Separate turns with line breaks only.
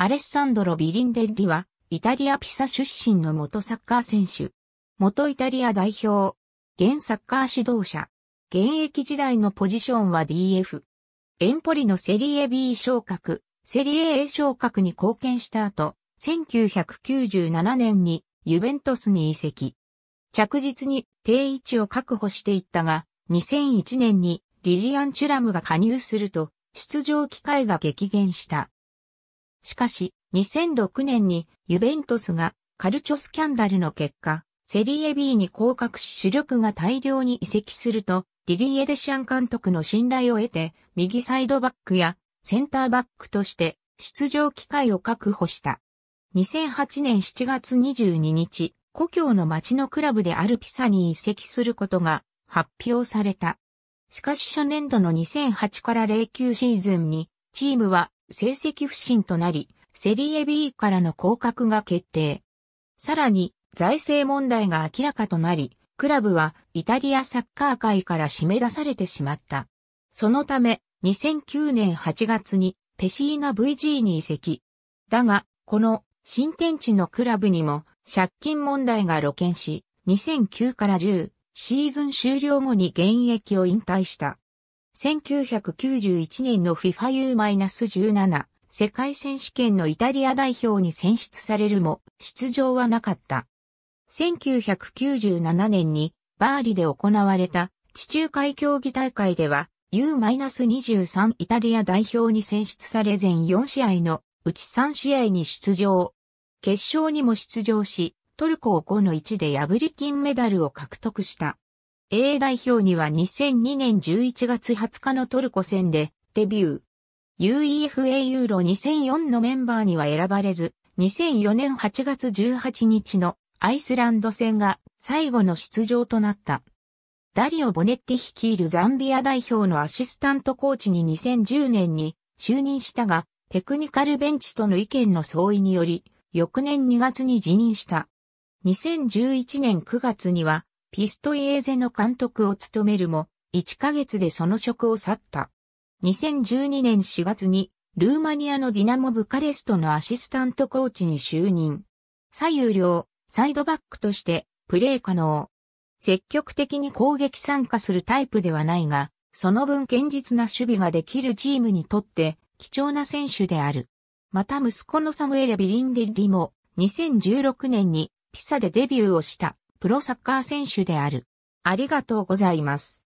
アレッサンドロ・ビリンデッリは、イタリアピサ出身の元サッカー選手。元イタリア代表。現サッカー指導者。現役時代のポジションは DF。エンポリのセリエ B 昇格、セリエ A 昇格に貢献した後、1997年にユベントスに移籍。着実に定位置を確保していったが、2001年にリリアン・チュラムが加入すると、出場機会が激減した。しかし、2006年にユベントスがカルチョスキャンダルの結果、セリエ B に降格し主力が大量に移籍すると、ディディエ・デシャン監督の信頼を得て、右サイドバックやセンターバックとして出場機会を確保した。2008年7月22日、故郷の町のクラブでアルピサに移籍することが発表された。しかし初年度の2008から09シーズンに、チームは成績不振となり、セリエ B からの降格が決定。さらに、財政問題が明らかとなり、クラブはイタリアサッカー界から締め出されてしまった。そのため、2009年8月にペシーナ VG に移籍。だが、この新天地のクラブにも借金問題が露見し、2009から10シーズン終了後に現役を引退した。1991年の FIFAU-17 世界選手権のイタリア代表に選出されるも出場はなかった。1997年にバーリで行われた地中海競技大会では U-23 イタリア代表に選出され全4試合のうち3試合に出場。決勝にも出場し、トルコを5の1で破り金メダルを獲得した。A 代表には2002年11月20日のトルコ戦でデビュー。UEFA ユーロ2004のメンバーには選ばれず、2004年8月18日のアイスランド戦が最後の出場となった。ダリオ・ボネッティ率いるザンビア代表のアシスタントコーチに2010年に就任したが、テクニカルベンチとの意見の相違により、翌年2月に辞任した。2011年9月には、ピストイエーゼの監督を務めるも、1ヶ月でその職を去った。2012年4月に、ルーマニアのディナモ・ブカレストのアシスタントコーチに就任。左右両、サイドバックとして、プレー可能。積極的に攻撃参加するタイプではないが、その分堅実な守備ができるチームにとって、貴重な選手である。また息子のサムエレ・ビリンデリも、2016年にピサでデビューをした。プロサッカー選手である。ありがとうございます。